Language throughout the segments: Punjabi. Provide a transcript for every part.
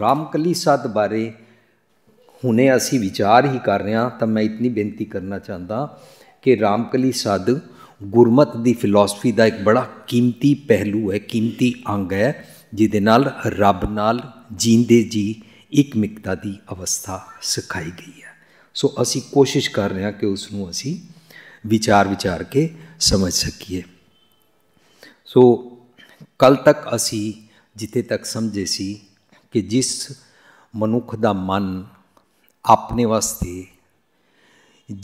ਰਾਮਕਲੀ ਸਾਧ ਬਾਰੇ ਹੁਣੇ ਅਸੀਂ ਵਿਚਾਰ ਹੀ ਕਰ ਰਹੇ ਹਾਂ ਤਾਂ ਮੈਂ ਇਤਨੀ ਬੇਨਤੀ ਕਰਨਾ ਚਾਹੁੰਦਾ ਕਿ ਰਾਮਕਲੀ ਸਾਧ ਗੁਰਮਤ ਦੀ ਫਿਲਾਸਫੀ ਦਾ ਇੱਕ ਬੜਾ ਕੀਮਤੀ ਪਹਿਲੂ ਹੈ ਕੀਮਤੀ ਅੰਗ ਹੈ ਜਿਹਦੇ ਨਾਲ ਰੱਬ ਨਾਲ ਜੀਂਦੇ ਜੀ ਇੱਕ ਮਿਕਤਾ ਦੀ ਅਵਸਥਾ ਸਿਖਾਈ ਗਈ ਹੈ ਸੋ ਅਸੀਂ ਕੋਸ਼ਿਸ਼ ਕਰ ਰਹੇ ਹਾਂ ਕਿ ਉਸ ਨੂੰ ਅਸੀਂ ਵਿਚਾਰ ਵਿਚਾਰ ਕੇ ਸਮਝ ਸਕੀਏ ਸੋ ਕੱਲ ਤੱਕ ਅਸੀਂ ਜਿੱਥੇ ਤੱਕ ਸਮਝੇ ਸੀ ਕਿ ਜਿਸ ਮਨੁੱਖ ਦਾ ਮਨ ਆਪਣੇ ਵਾਸਤੇ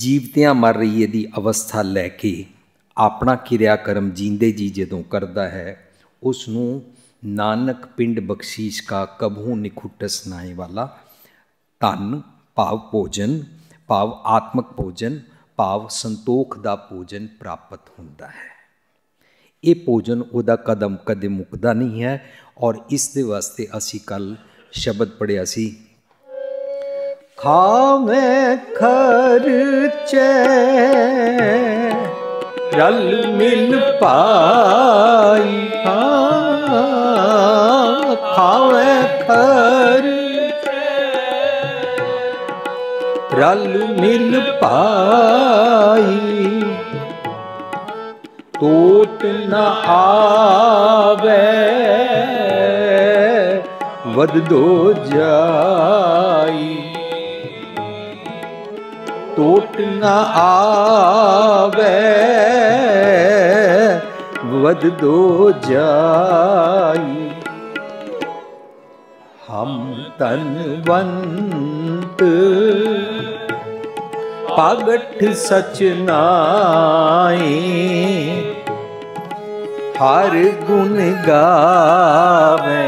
ਜੀਵਤਿਆਂ ਮਰ ਰਹੀ ਦੀ ਅਵਸਥਾ ਲੈ ਕੇ ਆਪਣਾ ਕਿਰਿਆ ਕਰਮ ਜੀਂਦੇ ਜੀ ਜਦੋਂ ਕਰਦਾ ਹੈ ਉਸ ਨੂੰ ਨਾਨਕ ਪਿੰਡ ਬਖਸ਼ੀਸ਼ ਕਾ ਕਬਹੂ ਨਿਖੁੱਟਸ ਨਾਏ ਵਾਲਾ ਤਨ ਭਾਵ ਭੋਜਨ ਭਾਵ ਆਤਮਕ ਭੋਜਨ ਭਾਵ ਸੰਤੋਖ ਦਾ ਭੋਜਨ ਪ੍ਰਾਪਤ ਹੁੰਦਾ ਹੈ ਇਹ ਭੋਜਨ ਉਹਦਾ ਕਦਮ ਕਦੇ ਮੁਕਦਾ ਨਹੀਂ ਹੈ ਔਰ ਇਸ ਦੇ ਵਾਸਤੇ ਅਸੀਂ ਕੱਲ ਸ਼ਬਦ ਪੜਿਆ ਸੀ ਖਾਵੇਂ ਖਰਚੇ ਰਲ ਮਿਲ ਪਾਈ ਖਾਵੇਂ ਖਰਚੇ ਰਲ ਮਿਲ ਪਾਈ ਟੋਟ ਨਾ ਆਵੇ ਵਧਦੋ ਜਾਈ ਟੋਟ ਨਾ ਆਵੇ ਵਧਦੋ ਜਾਈ ਹਮ ਤਨਵੰਤ ਸਚ ਨਾਈ ਹਰ ਗੁਣ ਗਾਵੇ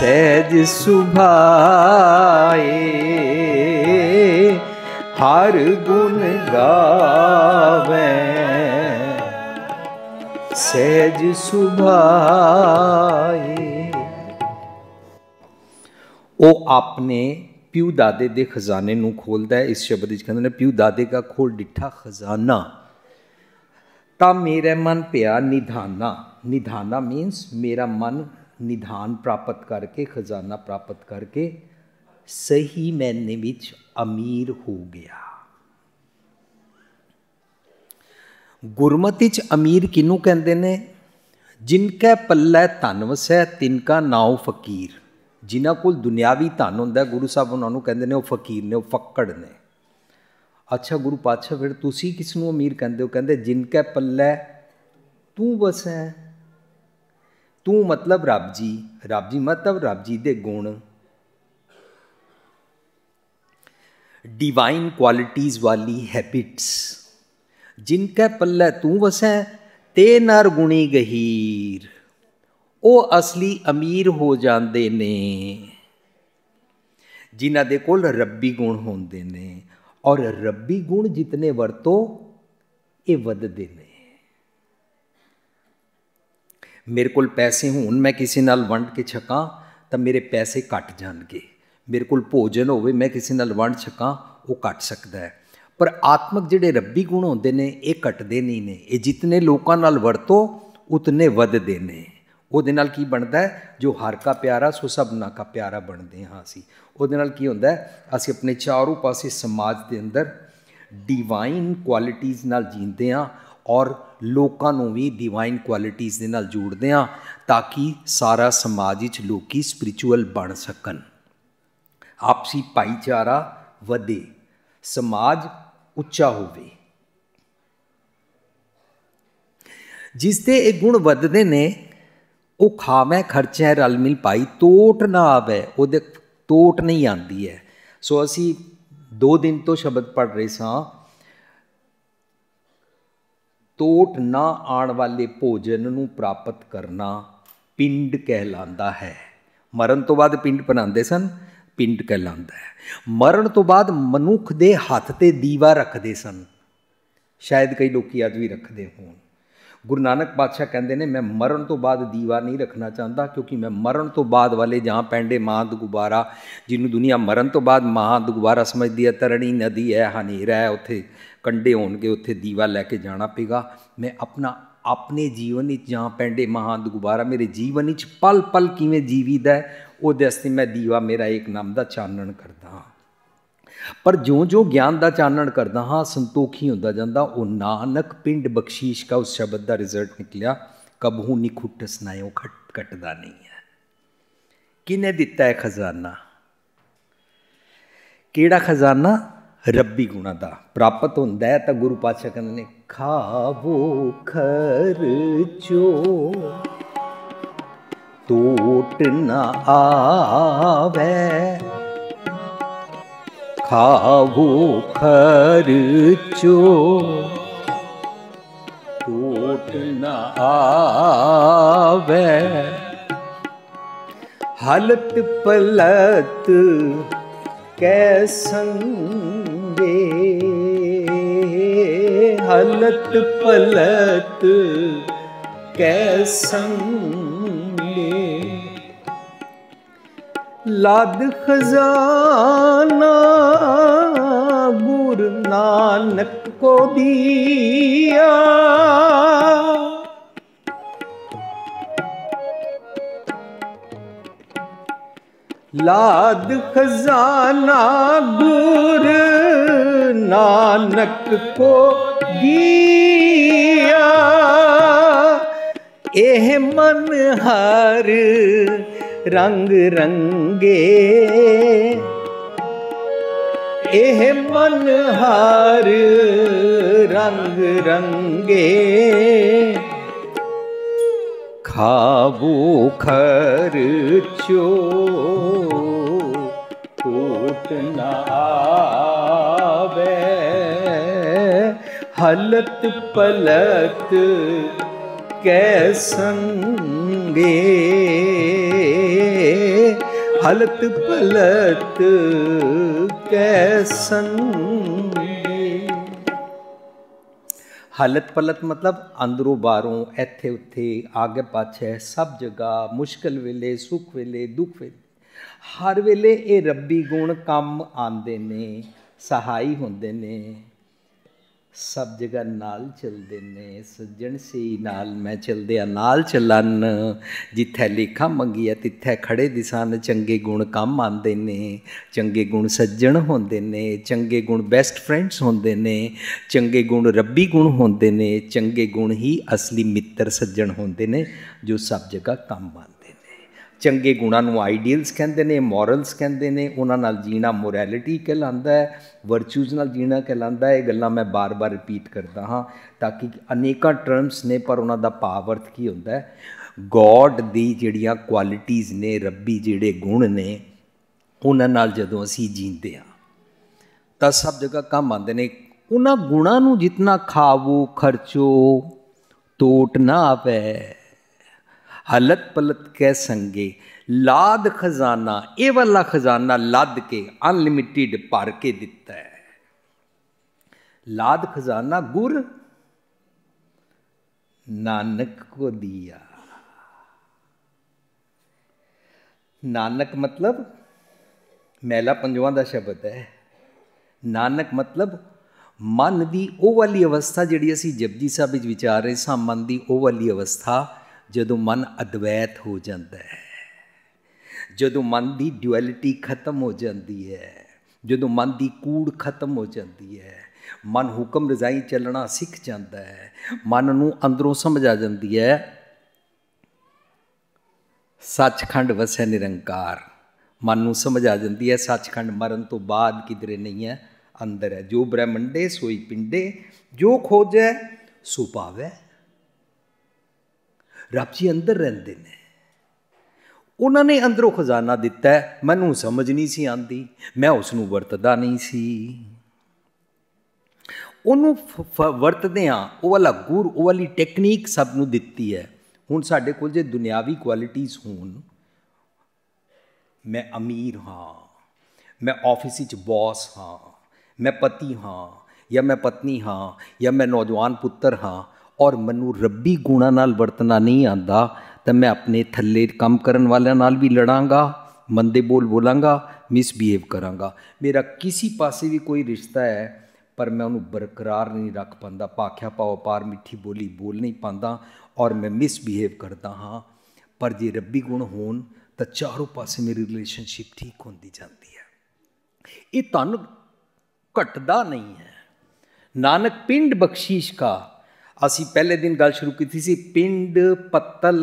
ਸਹਿਜ ਸੁਭਾਏ ਹਰ ਗੁਣ ਗਾਵੇ ਸਹਿਜ ਸੁਭਾਏ ਉਹ ਆਪਣੇ ਪਿਉ ਦਾਦੇ ਦੇ ਖਜ਼ਾਨੇ ਨੂੰ ਖੋਲਦਾ ਹੈ ਇਸ ਸ਼ਬਦ ਵਿੱਚ ਕਹਿੰਦੇ ਨੇ ਪਿਉ ਦਾਦੇ ਦਾ ਖੋਲ ਡਿੱਠਾ ਖਜ਼ਾਨਾ ਤਾਂ ਮੇਰੇ ਮਨ ਪਿਆ ਨਿਧਾਨਾ ਨਿਧਾਨਾ ਮੀਨਸ ਮੇਰਾ ਮਨ ਨਿਧਾਨ ਪ੍ਰਾਪਤ ਕਰਕੇ ਖਜ਼ਾਨਾ ਪ੍ਰਾਪਤ ਕਰਕੇ ਸਹੀ ਮੈਨੇ ਵਿੱਚ ਅਮੀਰ ਹੋ ਗਿਆ ਗੁਰਮਤਿਚ ਅਮੀਰ ਕਿਨੂੰ ਕਹਿੰਦੇ ਨੇ ਜਿਨ ਕੈ ਪੱਲੇ ਧਨ ਵਸੈ ਤਿਨ ਕਾ ਨਾਉ ਫਕੀਰ ਜਿਨ੍ਹਾਂ ਕੋਲ ਦੁਨਿਆਵੀ ਧਨ ਹੁੰਦਾ ਗੁਰੂ ਸਾਹਿਬ ਉਹਨਾਂ ਨੂੰ ਕਹਿੰਦੇ ਨੇ ਉਹ ਫਕੀਰ ਨੇ ਉਹ ਫੱਕੜ ਨੇ ਅੱਛਾ ਗੁਰੂ ਪਾਤਸ਼ਾਹ ਫਿਰ ਤੁਸੀਂ ਕਿਸ ਨੂੰ ਅਮੀਰ ਕਹਿੰਦੇ ਹੋ ਕਹਿੰਦੇ ਜਿਨ ਕੈ ਪੱਲੇ ਤੂੰ ਵਸੈ ਤੂੰ ਮਤਲਬ ਰੱਬ ਜੀ ਰੱਬ ਜੀ ਮਤਲਬ ਰੱਬ ਜੀ ਦੇ ਗੁਣ ਡਿਵਾਈਨ ਕੁਆਲਿਟੀਆਂ ਵਾਲੀ ਹੈਬਿਟਸ ਜਿਨ ਕੈ ਪੱਲੇ ਤੂੰ ਵਸੈ ਤੇ ਨਰ ਗੁਣੀ ਗਹੀਰ ਉਹ ਅਸਲੀ ਅਮੀਰ ਹੋ ਜਾਂਦੇ ਨੇ ਜਿਨ੍ਹਾਂ ਦੇ ਕੋਲ ਰੱਬੀ ਗੁਣ ਹੁੰਦੇ ਨੇ ਔਰ ਰੱਬੀ ਗੁਣ ਜਿਤਨੇ ਵਰਤੋ ਇਹ ਵੱਧਦੇ ਨੇ ਮੇਰੇ ਕੋਲ ਪੈਸੇ ਹੋਣ ਮੈਂ ਕਿਸੇ ਨਾਲ ਵੰਡ ਕੇ ਛਕਾਂ ਤਾਂ ਮੇਰੇ ਪੈਸੇ ਘਟ ਜਾਣਗੇ ਮੇਰੇ ਕੋਲ ਭੋਜਨ ਹੋਵੇ ਮੈਂ ਕਿਸੇ ਨਾਲ ਵੰਡ ਛਕਾਂ ਉਹ ਘਟ ਸਕਦਾ ਹੈ ਪਰ ਆਤਮਿਕ ਜਿਹੜੇ ਰੱਬੀ ਗੁਣ ਹੁੰਦੇ ਨੇ ਇਹ ਘਟਦੇ ਨਹੀਂ ਨੇ ਇਹ ਜਿੰਨੇ ਲੋਕਾਂ ਨਾਲ ਵਰਤੋ ਉਤਨੇ ਵੱਧਦੇ ਨੇ ਉਹਦੇ ਨਾਲ ਕੀ ਬਣਦਾ ਜੋ ਹਰ ਕਾ ਪਿਆਰਾ ਸੋ ਸਭਨਾ ਕਾ ਪਿਆਰਾ ਬਣਦੇ ਹਾਂ ਅਸੀਂ ਉਹਦੇ ਨਾਲ ਕੀ ਹੁੰਦਾ ਅਸੀਂ ਆਪਣੇ ਚਾਰੋਂ ਪਾਸੇ ਸਮਾਜ ਦੇ ਅੰਦਰ ਡਿਵਾਈਨ ਕੁਆਲਿਟੀਆਂ ਨਾਲ ਜੀਂਦੇ ਹਾਂ ਔਰ ਲੋਕਾਂ ਨੂੰ ਵੀ ਡਿਵਾਈਨ ਕੁਆਲਿਟੀਆਂ ਦੇ ਨਾਲ ਜੋੜਦੇ ਆ ਤਾਂ ਕਿ ਸਾਰਾ ਸਮਾਜ ਵਿੱਚ ਲੋਕੀ ਸਪਿਰਚੁਅਲ ਬਣ ਸਕਣ ਆਪਸੀ ਭਾਈਚਾਰਾ ਵਧੇ ਸਮਾਜ ਉੱਚਾ ਹੋਵੇ ਜਿਸ ਤੇ ਇਹ ਗੁਣ ਵੱਧਦੇ ਨੇ ਉਹ ਖਾਵੇਂ ਖਰਚੇ ਰਲ ਮਿਲ ਪਾਈ ਟੋਟ ਨਾ ਆਵੇ ਉਹਦੇ ਟੋਟ ਨਹੀਂ ਆਂਦੀ ਹੈ ਸੋ ਅਸੀਂ 2 ਦਿਨ ਤੋਂ ਸ਼ਬਦ ਪੜ ਰਹੇ ਸਾਂ ਤੋਟ ਨਾ ਆਉਣ ਵਾਲੇ ਭੋਜਨ ਨੂੰ ਪ੍ਰਾਪਤ ਕਰਨਾ ਪਿੰਡ ਕਹਿਲਾਂਦਾ ਹੈ ਮਰਨ ਤੋਂ ਬਾਅਦ ਪਿੰਡ ਬਣਾਉਂਦੇ ਸਨ ਪਿੰਡ ਕਹਿਲਾਂਦਾ ਹੈ ਮਰਨ ਤੋਂ ਬਾਅਦ ਮਨੁੱਖ ਦੇ ਹੱਥ ਤੇ ਦੀਵਾ ਰੱਖਦੇ ਸਨ ਸ਼ਾਇਦ ਕਈ ਲੋਕੀ ਅੱਜ ਵੀ ਰੱਖਦੇ ਹੋਣ ਗੁਰੂ ਨਾਨਕ ਪਾਤਸ਼ਾਹ ਕਹਿੰਦੇ ਨੇ ਮੈਂ ਮਰਨ ਤੋਂ ਬਾਅਦ ਦੀਵਾ ਨਹੀਂ ਰੱਖਣਾ ਚਾਹੁੰਦਾ ਕਿਉਂਕਿ ਮੈਂ ਮਰਨ ਤੋਂ ਬਾਅਦ ਵਾਲੇ ਜਾਂ ਪੈਂਡੇ ਮਹਾਂਦ ਗੁਬਾਰਾ ਜਿਹਨੂੰ ਦੁਨੀਆ ਮਰਨ ਤੋਂ ਬਾਅਦ ਮਹਾਂਦ ਗੁਬਾਰਾ ਸਮਝਦੀ ਹੈ ਤਰਣੀ ਨਦੀ ਹੈ ਹਨੇਰਾ ਹੈ ਉੱਥੇ ਕੰਡੇ ਹੋਣਗੇ ਉੱਥੇ ਦੀਵਾ ਲੈ ਕੇ ਜਾਣਾ ਪਏਗਾ ਮੈਂ ਆਪਣਾ ਆਪਣੇ ਜੀਵਨ ਵਿੱਚ ਜਾਂ ਪੈਂਡੇ ਮਹਾਨ ਗੁਬਾਰਾ ਮੇਰੇ ਜੀਵਨ ਵਿੱਚ ਪਲ ਪਲ ਕਿਵੇਂ ਜੀਵੀਦਾ ਉਹ ਦੱਸਦੀ ਮੈਂ ਦੀਵਾ ਮੇਰਾ ਇੱਕ ਨਾਮ ਦਾ ਚਾਨਣ ਕਰ ਪਰ ਜਿਉਂ-ਜਿਉਂ ਗਿਆਨ ਦਾ ਚਾਨਣ ਕਰਦਾ ਹਾਂ ਸੰਤੋਖੀ ਹੁੰਦਾ ਜਾਂਦਾ ਉਹ ਨਾਨਕ ਪਿੰਡ ਬਖਸ਼ੀਸ਼ ਕਾ ਉਸ ਸ਼ਬਦ ਦਾ ਰਿਜ਼ਲਟ ਨਿਕਲਿਆ ਕਬਹੂ ਨਾ ਸਨਾਇਓ ਖਟ ਕਟਦਾ ਨਹੀਂ ਹੈ ਕਿਨੇ ਦਿੱਤਾ ਹੈ ਖਜ਼ਾਨਾ ਕਿਹੜਾ ਖਜ਼ਾਨਾ ਰੱਬੀ ਗੁਣਾ ਦਾ ਪ੍ਰਾਪਤ ਹੁੰਦਾ ਹੈ ਤਾਂ ਗੁਰੂ ਪਾਤਸ਼ਾਹ ਕਹਿੰਦੇ ਨੇ ਖਾਵੋ ਖਰਚੋ ਟੋਟ ਨਾ ਆਵੇ ਖਾਵੂ ਖਰਚੋ ਟੂਟ ਨਾ ਆਵੇ ਹਲਤ ਪਲਤ ਕੈ ਸੰਗੇ ਹਲਤ ਪਲਤ ਕੈ ਸੰਗ ਲਦ ਖਜ਼ਾਨਾ ਗੁਰ ਨਾਨਕ ਕੋ ਦੀਆ ਲਾਦ ਖਜ਼ਾਨਾ ਗੁਰ ਨਾਨਕ ਕੋ ਦੀਆ ਇਹ ਮਨ ਹਰ ਰੰਗ ਰੰਗੇ ਇਹ ਮਨ ਹਾਰ ਰੰਗ ਰੰਗੇ ਖਾਬੂ ਖਰਚੋ ਟੂਟ ਨਾ ਹਲਤ ਪਲਤ ਕੈ ਸੰਗੇ ਹਲਤ ਪਲਤ ਕੈਸਨ ਹਲਤ ਪਲਤ ਮਤਲਬ ਅੰਦਰੋਂ ਬਾਹਰੋਂ ਇੱਥੇ ਉੱਥੇ ਆਗੇ ਪਾਛੇ ਸਭ ਜਗ੍ਹਾ ਮੁਸ਼ਕਲ ਵੇਲੇ ਸੁਖ ਵੇਲੇ ਦੁੱਖ ਵੇਲੇ ਹਰ ਵੇਲੇ ਇਹ ਰੱਬੀ ਗੁਣ ਕੰਮ ਆਉਂਦੇ ਨੇ ਸਹਾਈ ਹੁੰਦੇ ਨੇ ਸਭ ਜਗ੍ਹਾ ਨਾਲ ਚੱਲਦੇ ਨੇ ਸੱਜਣ ਸੀ ਨਾਲ ਮੈਂ ਚੱਲਦੇ ਆ ਨਾਲ ਚੱਲਨ ਜਿੱਥੇ ਲੇਖਾ ਮੰਗੀ ਆ ਤਿੱਥੇ ਖੜੇ ਦਿਸਨ ਚੰਗੇ ਗੁਣ ਕੰਮ ਆਉਂਦੇ ਨੇ ਚੰਗੇ ਗੁਣ ਸੱਜਣ ਹੁੰਦੇ ਨੇ ਚੰਗੇ ਗੁਣ ਬੈਸਟ ਫਰੈਂਡਸ ਹੁੰਦੇ ਨੇ ਚੰਗੇ ਗੁਣ ਰੱਬੀ ਗੁਣ ਹੁੰਦੇ ਨੇ ਚੰਗੇ ਗੁਣ ਹੀ ਅਸਲੀ ਮਿੱਤਰ ਸੱਜਣ ਹੁੰਦੇ ਨੇ ਜੋ ਸਭ ਜਗ੍ਹਾ ਕੰਮ ਆਉਂਦੇ ਚੰਗੇ ਗੁਣਾਂ ਨੂੰ ਆਈਡੀਅਲਸ ਕਹਿੰਦੇ ਨੇ ਮੋਰਲਸ ਕਹਿੰਦੇ ਨੇ ਉਹਨਾਂ ਨਾਲ ਜੀਣਾ ਮੋਰੈਲਿਟੀ ਕਹਿੰਦਾ ਹੈ ਵਰਚੂਜ਼ ਨਾਲ ਜੀਣਾ ਕਹਿੰਦਾ ਹੈ ਇਹ ਗੱਲਾਂ ਮੈਂ ਬਾਰ-ਬਾਰ ਰਿਪੀਟ ਕਰਦਾ ਹਾਂ ਤਾਂ ਕਿ ਅਨੇਕਾਂ ਟਰਮਸ ਨੇ ਪਰ ਉਹਨਾਂ ਦਾ ਭਾਵ ਅਰਥ ਕੀ ਹੁੰਦਾ ਹੈ ਗੋਡ ਦੀ ਜਿਹੜੀਆਂ ਕੁਆਲਿਟੀਆਂ ਨੇ ਰੱਬੀ ਜਿਹੜੇ ਗੁਣ ਨੇ ਉਹਨਾਂ ਨਾਲ ਜਦੋਂ ਅਸੀਂ ਜੀਂਦੇ ਆ ਤਾਂ ਸਭ ਜਗ੍ਹਾ ਕੰਮ ਆਉਂਦੇ ਨੇ ਉਹਨਾਂ ਗੁਣਾਂ ਨੂੰ ਜਿੰਨਾ ਖਾਵੋ ਖਰਚੋ ਟੋਟ ਨਾ ਆਵੇ ਹਲਤ ਪਲਤ ਕੈ ਸੰਗੇ ਲਾਦ ਖਜ਼ਾਨਾ ਇਹ ਵਾਲਾ ਖਜ਼ਾਨਾ ਲੱਦ ਕੇ ਅਨਲਿਮਿਟਿਡ ਭਰ ਕੇ ਦਿੱਤਾ ਹੈ ਲਾਦ ਖਜ਼ਾਨਾ ਗੁਰ ਨਾਨਕ ਕੋ ਦਿਆ ਨਾਨਕ ਮਤਲਬ ਮੈਲਾ ਪੰਜਵਾਂ ਦਾ ਸ਼ਬਦ ਹੈ ਨਾਨਕ ਮਤਲਬ ਮਨ ਦੀ ਉਹ ਵਾਲੀ ਅਵਸਥਾ ਜਿਹੜੀ ਅਸੀਂ ਜਪਜੀ ਸਾਹਿਬ ਵਿੱਚ ਵਿਚਾਰ ਰਹੇ ਸਾਂ ਮਨ ਦੀ ਉਹ ਵਾਲੀ ਅਵਸਥਾ ਜਦੋਂ ਮਨ ਅਦਵੈਤ ਹੋ ਜਾਂਦਾ ਹੈ ਜਦੋਂ ਮਨ ਦੀ ਡਿਊਐਲਿਟੀ ਖਤਮ ਹੋ ਜਾਂਦੀ ਹੈ ਜਦੋਂ ਮਨ ਦੀ ਕੂੜ ਖਤਮ ਹੋ ਜਾਂਦੀ ਹੈ ਮਨ ਹੁਕਮ ਰਜ਼ਾਈ ਚੱਲਣਾ ਸਿੱਖ ਜਾਂਦਾ ਹੈ ਮਨ ਨੂੰ ਅੰਦਰੋਂ ਸਮਝ ਆ ਜਾਂਦੀ ਹੈ ਸੱਚਖੰਡ ਵਸੈ ਨਿਰੰਕਾਰ ਮਨ ਨੂੰ ਸਮਝ ਆ ਜਾਂਦੀ ਹੈ ਸੱਚਖੰਡ ਮਰਨ ਤੋਂ ਬਾਅਦ ਕਿਧਰੇ ਨਹੀਂ ਹੈ ਅੰਦਰ ਹੈ ਜੋ ਬ੍ਰਹਮੰਡੇ ਸੋਈ ਪਿੰਡੇ ਜੋ ਖੋਜੈ ਸੋ ਪਾਵੇ ਰੱਬ ਜੀ ਅੰਦਰ ਰਹਿੰਦੇ ਨੇ ਉਹਨਾਂ ਨੇ ਅੰਦਰੋਂ ਖਜ਼ਾਨਾ ਦਿੱਤਾ ਮੈਨੂੰ ਸਮਝ ਨਹੀਂ ਸੀ ਆਂਦੀ ਮੈਂ ਉਸ ਨੂੰ ਵਰਤਦਾ ਨਹੀਂ ਸੀ ਉਹਨੂੰ ਵਰਤਦੇ ਆ ਉਹ ਵਾਲਾ ਗੁਰ ਉਹ ਵਾਲੀ ਟੈਕਨੀਕ ਸਭ ਨੂੰ ਦਿੱਤੀ ਹੈ ਹੁਣ ਸਾਡੇ ਕੋਲ ਜੇ ਦੁਨਿਆਵੀ ਕੁਆਲਿਟੀਆਂ ਹੋਣ ਮੈਂ ਅਮੀਰ ਹਾਂ ਮੈਂ ਆਫਿਸ ਵਿੱਚ ਬੌਸ ਹਾਂ ਮੈਂ ਪਤੀ ਹਾਂ ਜਾਂ ਮੈਂ ਪਤਨੀ ਹਾਂ ਜਾਂ ਮੈਂ ਨੌਜਵਾਨ ਪੁੱਤਰ ਹਾਂ ਔਰ ਮੈਨੂੰ ਰੱਬੀ ਗੁਣਾ ਨਾਲ ਵਰਤਣਾ ਨਹੀਂ ਆਂਦਾ ਤਾਂ ਮੈਂ ਆਪਣੇ ਥੱਲੇ ਕੰਮ ਕਰਨ ਵਾਲਿਆਂ ਨਾਲ ਵੀ ਲੜਾਂਗਾ ਮੰਦੇ ਬੋਲ ਬੋਲਾਂਗਾ ਮਿਸਬੀਹੇਵ ਕਰਾਂਗਾ ਮੇਰਾ ਕਿਸੇ ਪਾਸੇ ਵੀ ਕੋਈ ਰਿਸ਼ਤਾ ਹੈ ਪਰ ਮੈਂ ਉਹਨੂੰ ਬਰਕਰਾਰ ਨਹੀਂ ਰੱਖ ਪੰਦਾ ਪਾਖਿਆ ਪਾਉ ਪਾਰ ਮਿੱਠੀ ਬੋਲੀ ਬੋਲ ਨਹੀਂ ਪਾਂਦਾ ਔਰ ਮੈਂ ਮਿਸਬੀਹੇਵ ਕਰਦਾ ਹਾਂ ਪਰ ਜੇ ਰੱਬੀ ਗੁਣ ਹੋਣ ਤਾਂ ਚਾਰੋਂ ਪਾਸੇ ਮੇਰੀ ਰਿਲੇਸ਼ਨਸ਼ਿਪ ਠੀਕ ਹੁੰਦੀ ਜਾਂਦੀ ਹੈ ਇਹ ਤੁਹਾਨੂੰ ਘਟਦਾ ਨਹੀਂ ਹੈ ਨਾਨਕ ਪਿੰਡ ਬਖਸ਼ੀਸ਼ ਕਾ ਅਸੀਂ ਪਹਿਲੇ ਦਿਨ ਗੱਲ ਸ਼ੁਰੂ ਕੀਤੀ ਸੀ ਪਿੰਡ ਪੱਤਲ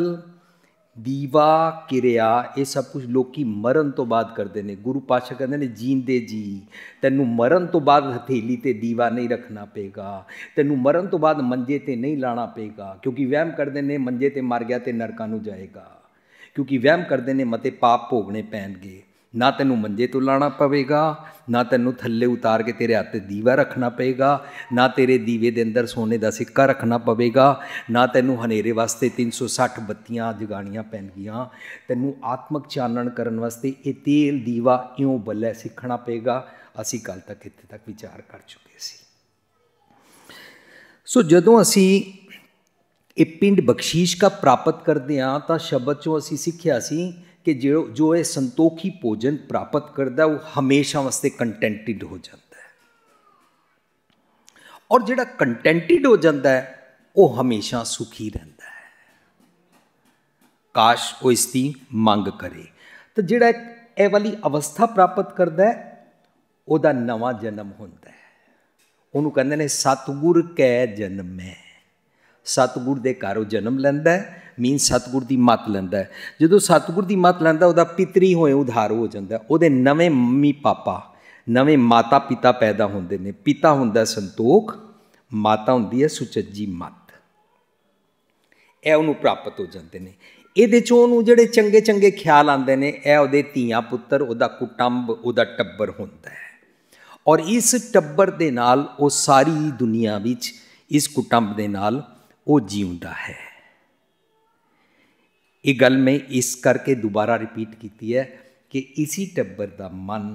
ਦੀਵਾ ਕਿਰਿਆ ਇਹ ਸਭ ਕੁਝ ਲੋਕੀ ਮਰਨ ਤੋਂ ਬਾਅਦ ਕਰਦੇ ਨੇ ਗੁਰੂ ਪਾਤਸ਼ਾਹ ਕਹਿੰਦੇ ਨੇ ਜੀਂਦੇ ਜੀ ਤੈਨੂੰ ਮਰਨ ਤੋਂ ਬਾਅਦ ਹਥੇਲੀ ਤੇ ਦੀਵਾ ਨਹੀਂ ਰੱਖਣਾ ਪਏਗਾ ਤੈਨੂੰ ਮਰਨ ਤੋਂ ਬਾਅਦ ਮੰਜੇ ਤੇ ਨਹੀਂ ਲਾਣਾ ਪਏਗਾ ਕਿਉਂਕਿ ਵਹਿਮ ਕਰਦੇ ਨੇ ਮੰਜੇ ਤੇ ਮਰ ਗਿਆ ਤੇ ਨਰਕਾਂ ਨੂੰ ਜਾਏਗਾ ਕਿਉਂਕਿ ਵਹਿਮ ਕਰਦੇ ਨੇ ਮਤੇ ਪਾਪ ਭੋਗਣੇ ਪੈਣਗੇ ਨਾ ਤੈਨੂੰ ਮੰਜੇ ਤੋਂ ਲਾਣਾ ਪਵੇਗਾ ਨਾ ਤੈਨੂੰ ਥੱਲੇ ਉਤਾਰ ਕੇ ਤੇਰੇ ਹੱਥ ਤੇ ਦੀਵਾ ਰੱਖਣਾ ਪਵੇਗਾ ਨਾ ਤੇਰੇ ਦੀਵੇ ਦੇ ਅੰਦਰ ਸੋਨੇ ਦਾ ਸਿੱਕਾ ਰੱਖਣਾ ਪਵੇਗਾ ਨਾ ਤੈਨੂੰ ਹਨੇਰੇ ਵਾਸਤੇ 360 ਬੱਤੀਆਂ ਜਗਾਣੀਆਂ ਪੈਣਗੀਆਂ ਤੈਨੂੰ ਆਤਮਕ ਚਾਨਣ ਕਰਨ ਵਾਸਤੇ ਇਹ ਤੇਲ ਦੀਵਾ ਇਉਂ ਬੱਲੇ ਸਿੱਖਣਾ ਪਵੇਗਾ ਅਸੀਂ ਕੱਲ ਤੱਕ ਇੱਥੇ ਤੱਕ ਵਿਚਾਰ ਕਰ ਚੁੱਕੇ ਸੀ ਸੋ ਜਦੋਂ ਅਸੀਂ ਇਹ ਪਿੰਡ ਬਖਸ਼ੀਸ਼ ਕਾ ਪ੍ਰਾਪਤ ਕਰਦੇ ਆ ਤਾਂ ਸ਼ਬਦ ਚੋਂ ਅਸੀਂ ਸਿੱਖਿਆ ਸੀ ਕਿ ਜੋ ਜੋ ਇਹ ਸੰਤੋਖੀ ਭੋਜਨ ਪ੍ਰਾਪਤ ਕਰਦਾ ਉਹ ਹਮੇਸ਼ਾ ਵਾਸਤੇ ਕੰਟੈਂਟਡ ਹੋ ਜਾਂਦਾ ਹੈ ਔਰ ਜਿਹੜਾ ਕੰਟੈਂਟਡ ਹੋ ਜਾਂਦਾ ਹੈ ਉਹ ਹਮੇਸ਼ਾ ਸੁਖੀ ਰਹਿੰਦਾ ਹੈ ਕਾਸ਼ ਉਹ ਇਸ ਦੀ ਮੰਗ ਕਰੇ ਤਾਂ ਜਿਹੜਾ ਇਹ ਵਾਲੀ ਅਵਸਥਾ ਪ੍ਰਾਪਤ ਕਰਦਾ ਹੈ ਉਹਦਾ ਨਵਾਂ ਜਨਮ ਹੁੰਦਾ ਹੈ ਉਹਨੂੰ ਕਹਿੰਦੇ ਨੇ ਸਤਗੁਰ ਕੈ ਜਨਮੈ ਸਤਗੁਰ ਦੇ ਘਰ ਉਹ ਜਨਮ ਲੈਂਦਾ ਹੈ ਮੀਨ ਸਤਗੁਰ ਦੀ ਮੱਤ ਲੈਂਦਾ ਹੈ ਜਦੋਂ ਸਤਗੁਰ ਦੀ ਮੱਤ ਲੈਂਦਾ ਉਹਦਾ ਪਿਤਰੀ ਹੋਏ ਉਧਾਰ ਹੋ ਜਾਂਦਾ ਉਹਦੇ ਨਵੇਂ ਮੰਮੀ ਪਾਪਾ ਨਵੇਂ ਮਾਤਾ ਪਿਤਾ ਪੈਦਾ ਹੁੰਦੇ ਨੇ ਪਿਤਾ ਹੁੰਦਾ ਸੰਤੋਖ ਮਾਤਾ ਹੁੰਦੀ ਹੈ ਸੁਚੱਜੀ ਮੱਤ ਇਹ ਉਹਨੂੰ ਪ੍ਰਾਪਤ ਹੋ ਜਾਂਦੇ ਨੇ ਇਹਦੇ ਚੋਂ ਉਹਨੂੰ ਜਿਹੜੇ ਚੰਗੇ ਚੰਗੇ ਖਿਆਲ ਆਉਂਦੇ ਨੇ ਇਹ ਉਹਦੇ ਧੀਆ ਪੁੱਤਰ ਉਹਦਾ ਕੁਟੰਬ ਉਹਦਾ ਟੱਬਰ ਹੁੰਦਾ ਹੈ ਔਰ ਇਸ ਟੱਬਰ ਦੇ ਨਾਲ ਉਹ ਸਾਰੀ ਦੁਨੀਆ ਵਿੱਚ ਇਸ ਕੁਟੰਬ ਦੇ ਨਾਲ ਉਹ ਜੀਉਂਦਾ ਹੈ ਇਹ ਗੱਲ ਮੈਂ ਇਸ ਕਰਕੇ ਦੁਬਾਰਾ ਰਿਪੀਟ ਕੀਤੀ ਹੈ ਕਿ ਇਸੀ ਟੱਬਰ ਦਾ ਮਨ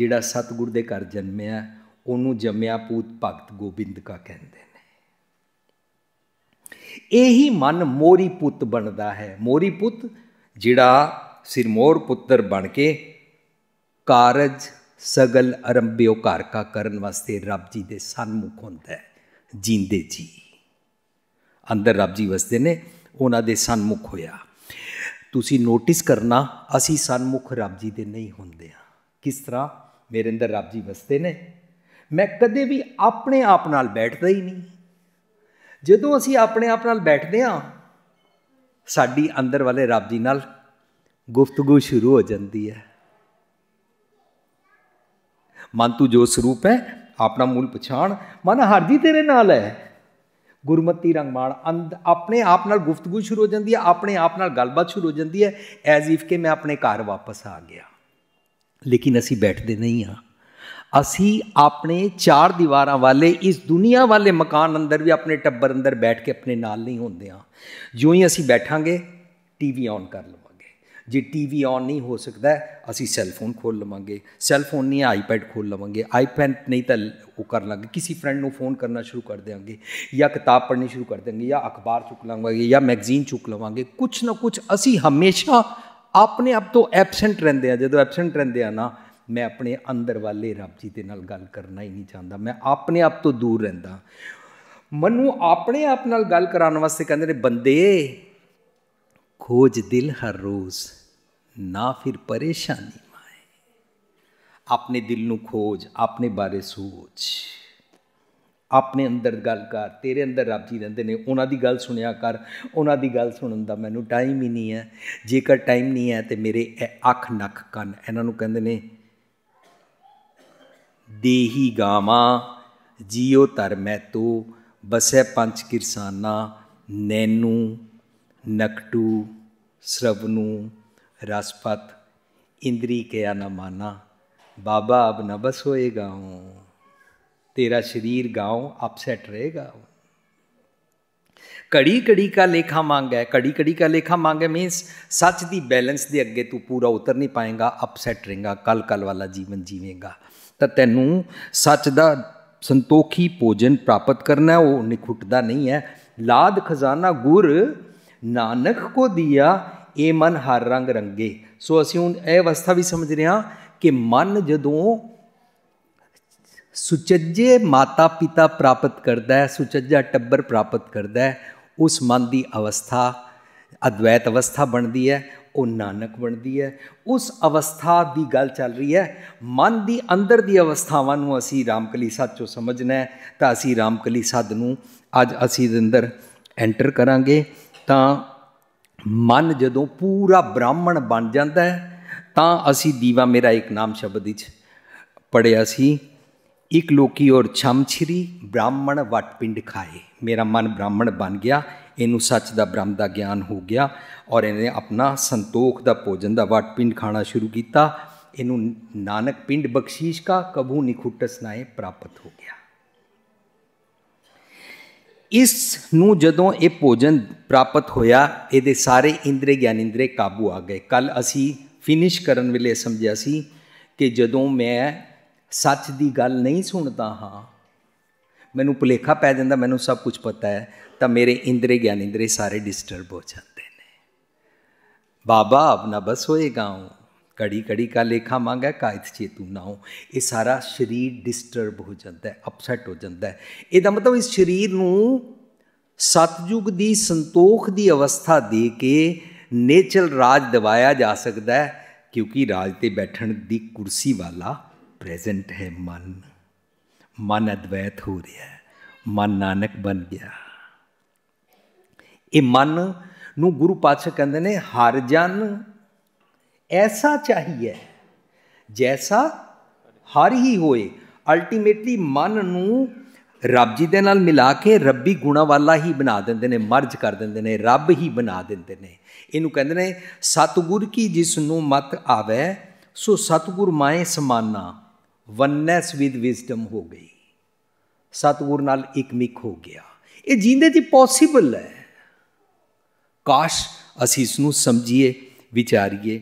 ਜਿਹੜਾ ਸਤਗੁਰ ਦੇ ਘਰ ਜਨਮਿਆ ਉਹਨੂੰ ਜੰਮਿਆ ਪੂਤ ਭਗਤ ਗੋਬਿੰਦ ਕਾ ਕਹਿੰਦੇ ਨੇ ਇਹੀ ਮਨ ਮੋਰੀ ਪੁੱਤ ਬਣਦਾ ਹੈ ਮੋਰੀ ਪੁੱਤ ਜਿਹੜਾ ਸਿਰਮੋਰ ਪੁੱਤਰ ਬਣ ਕੇ ਕਾਰਜ ਸਗਲ ਅਰੰਭਿਓ ਘਰ ਕਾ ਕਰਨ ਵਾਸਤੇ ਰੱਬ ਜੀ ਦੇ ਸਨਮੁਖ ਹੁੰਦਾ ਹੈ ਜੀਂਦੇ ਜੀ ਅੰਦਰ ਰੱਬ ਜੀ ਵਸਦੇ ਨੇ ਉਹਨਾਂ ਦੇ ਸਨਮੁਖ ਹੋਇਆ ਤੁਸੀਂ ਨੋਟਿਸ ਕਰਨਾ ਅਸੀਂ ਸਨਮੁਖ ਰੱਬ ਜੀ ਦੇ ਨਹੀਂ ਹੁੰਦੇ ਆ ਕਿਸ ਤਰ੍ਹਾਂ ਮੇਰੇ ਅੰਦਰ ਰੱਬ ਜੀ ਵਸਦੇ ਨੇ ਮੈਂ ਕਦੇ ਵੀ ਆਪਣੇ ਆਪ ਨਾਲ ਬੈਠਦਾ ਹੀ ਨਹੀਂ ਜਦੋਂ ਅਸੀਂ ਆਪਣੇ ਆਪ ਨਾਲ ਬੈਠਦੇ ਆ ਸਾਡੀ ਅੰਦਰ ਵਾਲੇ ਰੱਬ ਜੀ ਨਾਲ ਗੁਫ਼ਤਗੂ ਸ਼ੁਰੂ ਹੋ ਜਾਂਦੀ ਹੈ ਮਨ ਤੂੰ ਜੋ ਸਰੂਪ ਹੈ ਆਪਣਾ ਮੂਲ ਪਛਾਣ ਮਨ ਹਰ ਜੀ ਤੇਰੇ ਨਾਲ ਹੈ ਗੁਰਮਤੀ ਰੰਗਮਾਨ ਮਾਣ ਆਪਣੇ ਆਪ ਨਾਲ ਗੁਫ਼ਤਗੂ ਸ਼ੁਰੂ ਹੋ ਜਾਂਦੀ ਹੈ ਆਪਣੇ ਆਪ ਨਾਲ ਗੱਲਬਾਤ ਸ਼ੁਰੂ ਹੋ ਜਾਂਦੀ ਹੈ ਐਜ਼ ਇਫ ਕਿ ਮੈਂ ਆਪਣੇ ਘਰ ਵਾਪਸ ਆ ਗਿਆ ਲੇਕਿਨ ਅਸੀਂ ਬੈਠਦੇ ਨਹੀਂ ਆ ਅਸੀਂ ਆਪਣੇ ਚਾਰ ਦੀਵਾਰਾਂ ਵਾਲੇ ਇਸ ਦੁਨੀਆ ਵਾਲੇ ਮਕਾਨ ਅੰਦਰ ਵੀ ਆਪਣੇ ਟੱਬਰ ਅੰਦਰ ਬੈਠ ਕੇ ਆਪਣੇ ਨਾਲ ਨਹੀਂ ਹੁੰਦੇ ਆ ਜਿਉਂ ਹੀ ਅਸੀਂ ਬੈਠਾਂਗੇ ਟੀਵੀ ਆਨ ਕਰ ਲਓ ਜੇ ਟੀਵੀ ਆਨ ਨਹੀਂ ਹੋ ਸਕਦਾ ਅਸੀਂ ਸੈੱਲਫੋਨ ਖੋਲ ਲਵਾਂਗੇ ਸੈੱਲਫੋਨ ਨਹੀਂ ਆਈਪੈਡ ਖੋਲ ਲਵਾਂਗੇ ਆਈਪੈਡ ਨਹੀਂ ਤਾਂ ਉਹ ਕਰ ਲਾਂਗੇ ਕਿਸੇ ਫਰੈਂਡ ਨੂੰ ਫੋਨ ਕਰਨਾ ਸ਼ੁਰੂ ਕਰ ਦੇਵਾਂਗੇ ਜਾਂ ਕਿਤਾਬ ਪੜ੍ਹਨੀ ਸ਼ੁਰੂ ਕਰ ਦੇਵਾਂਗੇ ਜਾਂ ਅਖਬਾਰ ਚੁੱਕ ਲਵਾਂਗੇ ਜਾਂ ਮੈਗਜ਼ੀਨ ਚੁੱਕ ਲਵਾਂਗੇ ਕੁਝ ਨਾ ਕੁਝ ਅਸੀਂ ਹਮੇਸ਼ਾ ਆਪਣੇ ਆਪ ਤੋਂ ਐਬਸੈਂਟ ਰਹਿੰਦੇ ਆ ਜਦੋਂ ਐਬਸੈਂਟ ਰਹਿੰਦੇ ਆ ਨਾ ਮੈਂ ਆਪਣੇ ਅੰਦਰ ਵਾਲੇ ਰੱਬ ਜੀ ਦੇ ਨਾਲ ਗੱਲ ਕਰਨਾ ਹੀ ਨਹੀਂ ਚਾਹੁੰਦਾ ਮੈਂ ਆਪਣੇ ਆਪ ਤੋਂ ਦੂਰ ਰਹਿੰਦਾ ਮਨ ਨੂੰ ਆਪਣੇ ਆਪ ਨਾਲ ਗੱਲ ਕਰਾਉਣ ਵਾਸਤੇ ਕਹਿੰਦੇ ਨੇ ਬੰਦੇ ਖੋਜ ਦਿਲ ਹਰ ਰੋਜ਼ ਨਾ ਫਿਰ ਪਰੇਸ਼ਾਨੀ ਮਾਏ ਆਪਣੇ ਦਿਲ ਨੂੰ ਖੋਜ ਆਪਣੇ ਬਾਰੇ ਸੋਚ ਆਪਣੇ ਅੰਦਰ ਗੱਲ ਕਰ ਤੇਰੇ ਅੰਦਰ ਰੱਬ ਜੀ ਰਹਿੰਦੇ ਨੇ ਉਹਨਾਂ ਦੀ ਗੱਲ ਸੁਣਿਆ ਕਰ ਉਹਨਾਂ ਦੀ ਗੱਲ ਸੁਣਨ ਦਾ ਮੈਨੂੰ ਟਾਈਮ ਹੀ ਨਹੀਂ ਹੈ ਜੇਕਰ ਟਾਈਮ ਨਹੀਂ ਹੈ ਤੇ ਮੇਰੇ ਅੱਖ ਨੱਕ ਕੰਨ ਇਹਨਾਂ ਨੂੰ ਕਹਿੰਦੇ ਨੇ ਦੇਹੀ ਗਾਮਾ ਜੀਉ ਤਰ ਧਰਮੈ ਤੋ ਬਸੈ ਪੰਜ ਕਿਰਸਾਨਾ ਨੈਨੂ ਨਕਟੂ ਸ੍ਰਵਨੂ ਰਸਪਤ ਇੰਦਰੀ ਕਿਆ ਨਾ ਮਾਨਾ ਬਾਬਾ ਅਬ ਨਬਸ ਹੋਏਗਾ ਹੂੰ ਤੇਰਾ ਸਰੀਰ ਗਾਉ ਅਪਸੈਟ ਰਹੇਗਾ ਕੜੀ ਕੜੀ ਕਾ ਲੇਖਾ ਮੰਗੇ ਕੜੀ ਕੜੀ ਕਾ ਲੇਖਾ ਮੰਗੇ ਮੀਨਸ ਸੱਚ ਦੀ ਬੈਲੈਂਸ ਦੇ ਅੱਗੇ ਤੂੰ ਪੂਰਾ ਉਤਰ ਨਹੀਂ ਪਾਏਗਾ ਅਪਸੈਟ ਰਹੇਗਾ ਕਲ ਕਲ ਵਾਲਾ ਜੀਵਨ ਜੀਵੇਂਗਾ ਤਾਂ ਤੈਨੂੰ ਸੱਚ ਦਾ ਸੰਤੋਖੀ ਭੋਜਨ ਪ੍ਰਾਪਤ ਕਰਨਾ ਉਹ ਨਿਖੁੱਟਦਾ ਨਹੀਂ ਹੈ ਲਾਦ ਖਜ਼ਾਨਾ ਗੁਰ ਨਾਨਕ ਕੋ ਦਿਆ ਇਹ ਮਨ ਹਰ ਰੰਗ ਰੰਗੇ ਸੋ ਅਸੀਂ ਹੁਣ ਇਹ ਅਵਸਥਾ ਵੀ ਸਮਝ ਰਹੇ ਹਾਂ ਕਿ ਮਨ ਜਦੋਂ ਸੁਚੱਜੇ ਮਾਤਾ ਪਿਤਾ ਪ੍ਰਾਪਤ ਕਰਦਾ ਹੈ ਸੁਚੱਜਾ ਟੱਬਰ ਪ੍ਰਾਪਤ ਕਰਦਾ ਹੈ ਉਸ ਮਨ ਦੀ ਅਵਸਥਾ ਅਦਵੈਤ ਅਵਸਥਾ ਬਣਦੀ ਹੈ ਉਹ ਨਾਨਕ ਬਣਦੀ ਹੈ ਉਸ ਅਵਸਥਾ ਦੀ ਗੱਲ ਚੱਲ ਰਹੀ ਹੈ ਮਨ ਦੀ ਅੰਦਰ ਦੀ ਅਵਸਥਾਵਾਂ ਨੂੰ ਅਸੀਂ ਰਾਮਕਲੀ ਸੱਚੋ ਸਮਝਣਾ ਹੈ ਤਾਂ ਅਸੀਂ ਰਾਮਕਲੀ ਸਾਧ ਨੂੰ ਅੱਜ ਅਸੀਂ ਦੇ ਅੰਦਰ ਐਂਟਰ ਕਰਾਂਗੇ ਤਾਂ ਮਨ ਜਦੋਂ ਪੂਰਾ ਬ੍ਰਾਹਮਣ ਬਣ ਜਾਂਦਾ ਹੈ ਤਾਂ ਅਸੀਂ ਦੀਵਾ ਮੇਰਾ ਇੱਕ ਨਾਮ ਸ਼ਬਦ ਵਿੱਚ ਪੜਿਆ ਸੀ ਇੱਕ ਲੋਕੀ ਔਰ ਛਮਛਰੀ ਬ੍ਰਾਹਮਣ ਪਿੰਡ ਖਾਏ ਮੇਰਾ ਮਨ ਬ੍ਰਾਹਮਣ ਬਣ ਗਿਆ ਇਹਨੂੰ ਸੱਚ ਦਾ ਬ੍ਰਹਮ ਦਾ ਗਿਆਨ ਹੋ ਗਿਆ ਔਰ ਇਹਨੇ ਆਪਣਾ ਸੰਤੋਖ ਦਾ ਭੋਜਨ ਦਾ ਪਿੰਡ ਖਾਣਾ ਸ਼ੁਰੂ ਕੀਤਾ ਇਹਨੂੰ ਨਾਨਕ ਪਿੰਡ ਬਖਸ਼ੀਸ਼ ਕਾ ਕਭੂ ਨਿਖੁੱਟਸ ਨਾਏ ਪ੍ਰਾਪਤ ਹੋ ਗਿਆ ਇਸ ਨੂੰ ਜਦੋਂ ਇਹ ਭੋਜਨ ਪ੍ਰਾਪਤ ਹੋਇਆ ਇਹਦੇ ਸਾਰੇ ਇੰਦਰੀ ਗਿਆਨ ਇੰਦਰੀ ਕਾਬੂ ਆ ਗਏ ਕੱਲ ਅਸੀਂ ਫਿਨਿਸ਼ ਕਰਨ ਵੇਲੇ ਸਮਝਿਆ ਸੀ ਕਿ ਜਦੋਂ ਮੈਂ ਸੱਚ ਦੀ ਗੱਲ ਨਹੀਂ ਸੁਣਦਾ ਹਾਂ ਮੈਨੂੰ ਭੁਲੇਖਾ ਪੈ ਜਾਂਦਾ ਮੈਨੂੰ ਸਭ ਕੁਝ ਪਤਾ ਹੈ ਤਾਂ ਮੇਰੇ ਇੰਦਰੀ ਗਿਆਨ ਇੰਦਰੀ ਸਾਰੇ ਡਿਸਟਰਬ ਹੋ ਜਾਂਦੇ ਨੇ ਬਾਬਾ ਆਪਣਾ ਬਸ ਹੋਏਗਾ ਹੂੰ ਕੜੀ ਕੜੀ ਕਾ ਲੇਖਾ ਮੰਗ ਹੈ ਕਾਇਤ ਚੇਤੂ ਨਾ ਹੋ ਇਹ ਸਾਰਾ ਸਰੀਰ ਡਿਸਟਰਬ ਹੋ ਜਾਂਦਾ ਹੈ ਅਪਸੈਟ ਹੋ ਜਾਂਦਾ ਹੈ ਇਹਦਾ ਮਤਲਬ ਇਸ ਸਰੀਰ ਨੂੰ ਸਤਜੁਗ ਦੀ ਸੰਤੋਖ ਦੀ ਅਵਸਥਾ ਦੇ ਕੇ ਨੇਚਲ ਰਾਜ ਦਵਾਇਆ ਜਾ ਸਕਦਾ ਹੈ ਕਿਉਂਕਿ ਰਾਜ ਤੇ ਬੈਠਣ ਦੀ ਕੁਰਸੀ ਵਾਲਾ ਪ੍ਰੈਜ਼ੈਂਟ ਹੈ ਮਨ ਮਨ ਅਦਵੈਤ ਹੋ ਰਿਹਾ ਹੈ ਮਨ ਨਾਨਕ ਬਣ ਗਿਆ ਇਹ ਮਨ ਨੂੰ ਗੁਰੂ ਪਾਤਸ਼ਾਹ ਕਹਿੰਦੇ ਨੇ ਹਰ ਜਨ ਐਸਾ ਚਾਹੀਏ ਜੈਸਾ ਹਰ ਹੀ ਹੋਏ ਅਲਟੀਮੇਟਲੀ ਮਨ ਨੂੰ ਰੱਬ ਜੀ ਦੇ ਨਾਲ ਮਿਲਾ ਕੇ ਰੱਬੀ ਗੁਣਾ ਵਾਲਾ ਹੀ ਬਣਾ ਦਿੰਦੇ ਨੇ ਮਰਜ ਕਰ ਦਿੰਦੇ ਨੇ ਰੱਬ ਹੀ ਬਣਾ ਦਿੰਦੇ ਨੇ ਇਹਨੂੰ ਕਹਿੰਦੇ ਨੇ ਸਤਗੁਰ ਕੀ ਜਿਸ ਨੂੰ ਮਤ ਆਵੇ ਸੋ ਸਤਗੁਰ ਮਾਏ ਸਮਾਨਾ ਵਨਨੈਸ ਵਿਦ ਵਿਜ਼ਡਮ ਹੋ ਗਈ ਸਤਗੁਰ ਨਾਲ ਇੱਕ ਮਿਕ ਹੋ ਗਿਆ ਇਹ ਜਿੰਦੇ ਦੀ ਪੋਸੀਬਲ ਹੈ ਕਾਸ਼ ਅਸੀਂ ਇਸ ਨੂੰ ਸਮਝੀਏ ਵਿਚਾਰੀਏ